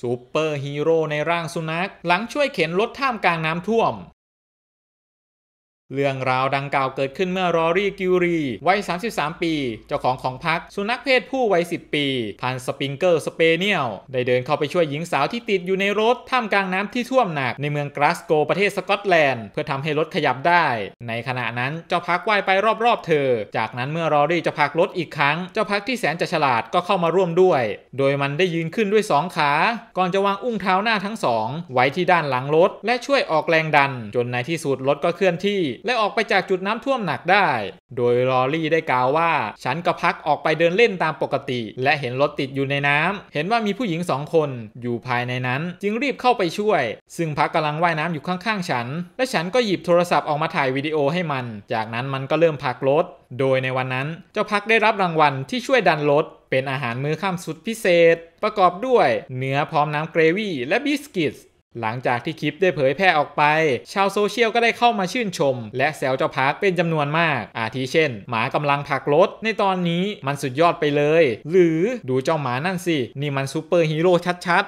ซูเปอร์ฮีโร่ในร่างสุนัขหลังช่วยเข็นรถท่ามกลางน้ำท่วมเรื่องราวดังกล่าวเกิดขึ้นเมื่อรอรี่กิวรีวัย33 ปี เจ้าของของพักสุนัขเพศผู้วัย10 ปี พันสปริงเกอร์สเปเนียลได้เดินเข้าไปช่วยหญิงสาวที่ติดอยู่ในรถ ท่ามกลางน้ำที่ท่วมหนักในเมืองกราสโกประเทศสกอตแลนด์เพื่อทำให้รถขยับได้ ในขณะนั้นเจ้าพักว่ายไปรอบๆเธอ จากนั้นเมื่อรอรี่จะพักรถอีกครั้ง เจ้าพักที่แสนจะฉลาดก็เข้ามาร่วมด้วย โดยมันได้ยืนขึ้นด้วย2ขา ก่อนจะวางอุ้งเท้าหน้าทั้งสองไว้ที่ด้านหลังรถ และช่วยออกแรงดัน จนในที่สุดรถก็เคลื่อนที่และออกไปจากจุดน้ำท่วมหนักได้ โดย ลอรี่ได้กล่าวว่า ฉันกับพักออกไปเดินเล่นตามปกติ และเห็นรถติดอยู่ในน้ำเห็นว่ามีผู้หญิงสองคนอยู่ภายในนั้นจึงรีบเข้าไปช่วย ซึ่งพักกำลังว่ายน้ำอยู่ข้างๆฉัน และฉันก็หยิบโทรศัพท์ ออกมาถ่ายวิดีโอให้มัน จากนั้นมันก็เริ่มพักรถ โดยในวันนั้นเจ้าพักได้รับรางวัลที่ช่วยดันรถเป็นอาหารมื้อค่ำสุดพิเศษ ประกอบด้วยเนื้อพร้อมน้ำเกรวี่และบิสกิตหลังจากที่คลิปได้เผยแพร่ออกไป ชาวโซเชียลก็ได้เข้ามาชื่นชม และแซวเจ้าพักเป็นจำนวนมาก อาทิเช่น หมากำลังผักรถ ในตอนนี้มันสุดยอดไปเลย หรือดูเจ้าหมานั่นสิ นี่มันซูเปอร์ฮีโร่ชัด